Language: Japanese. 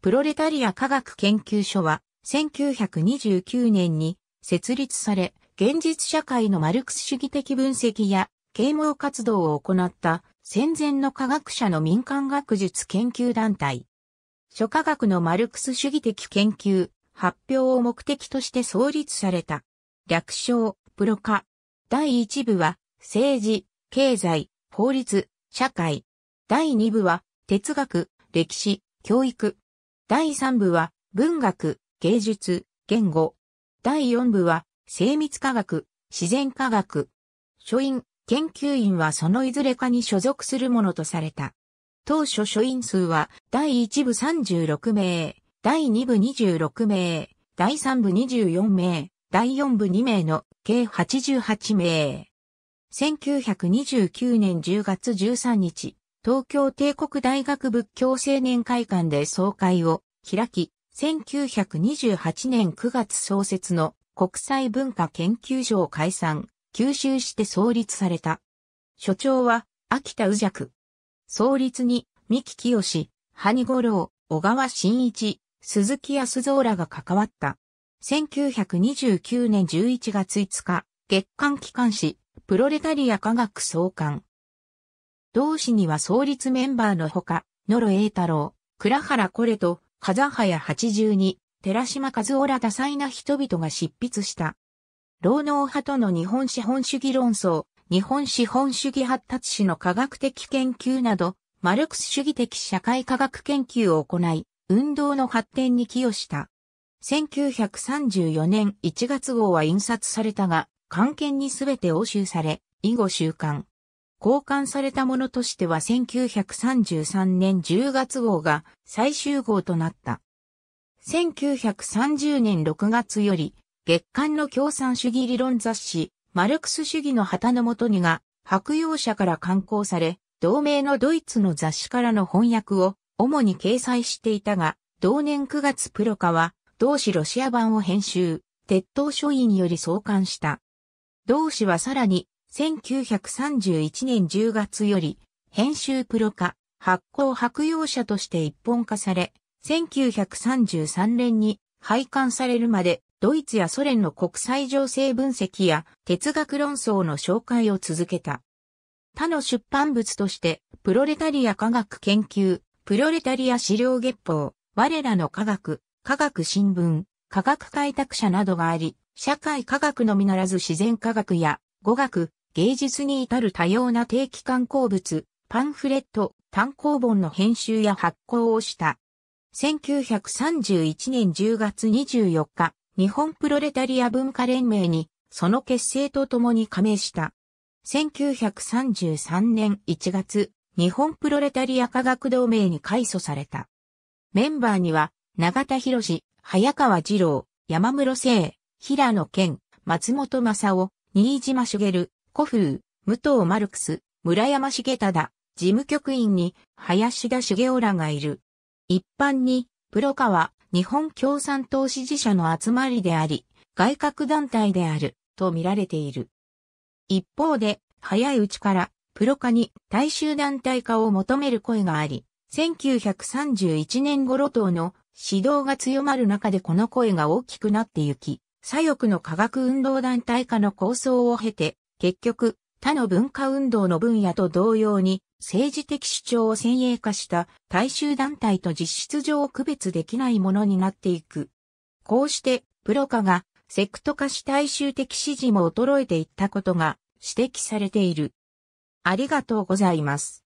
プロレタリア科学研究所は1929年に設立され、現実社会のマルクス主義的分析や啓蒙活動を行った戦前の科学者の民間学術研究団体。諸科学のマルクス主義的研究、発表を目的として創立された。略称、プロ化。第1部は、政治、経済、法律、社会。第2部は、哲学、歴史、教育、第3部は文学、芸術、言語。第4部は精密科学、自然科学。書院、研究員はそのいずれかに所属するものとされた。当初書院数は第1部36名、第2部26名、第3部24名、第4部2名の計88名。1929年10月13日、東京帝国大学仏教青年会館で総会を開き、1928年9月創設の国際文化研究所を解散、吸収して創立された。所長は秋田宇尺。創立に三木清、萩五郎、小川真一、鈴木康蔵らが関わった。1929年11月5日、月刊機関誌、プロレタリア科学創刊、同市には創立メンバーのほか、野呂栄太郎、倉原コレと、風早八十二、寺島和夫ら多彩な人々が執筆した。労農派との日本資本主義論争、日本資本主義発達史の科学的研究など、マルクス主義的社会科学研究を行い、運動の発展に寄与した。1934年1月号は印刷されたが、関係に全て押収され、以後週刊。交換されたものとしては1933年10月号が最終号となった。1930年6月より、月刊の共産主義理論雑誌、マルクス主義の旗のもとにが、白洋社から刊行され、同盟のドイツの雑誌からの翻訳を主に掲載していたが、同年9月プロカは、同志ロシア版を編集、鉄塔書院より創刊した。同志はさらに、1931年10月より、編集プロ化、発行白用者として一本化され、1933年に廃刊されるまで、ドイツやソ連の国際情勢分析や哲学論争の紹介を続けた。他の出版物として、プロレタリア科学研究、プロレタリア資料月報、我らの科学、科学新聞、科学開拓者などがあり、社会科学のみならず自然科学や語学、芸術に至る多様な定期刊行物、パンフレット、単行本の編集や発行をした。1931年10月24日、日本プロレタリア文化連盟に、その結成とともに加盟した。1933年1月、日本プロレタリア科学同盟に改祖された。メンバーには、永田博士、早川二郎、山室聖、平野健、松本正夫、新島茂、古風、武藤マルクス、村山茂忠、事務局員に林田茂雄らがいる。一般に、プロ化は日本共産党支持者の集まりであり、外郭団体である、と見られている。一方で、早いうちから、プロ化に大衆団体化を求める声があり、1931年頃等の指導が強まる中でこの声が大きくなってゆき、左翼の科学運動団体化の構想を経て、結局、他の文化運動の分野と同様に、政治的主張を先鋭化した大衆団体と実質上区別できないものになっていく。こうして、プロ化がセクト化し大衆的支持も衰えていったことが指摘されている。ありがとうございます。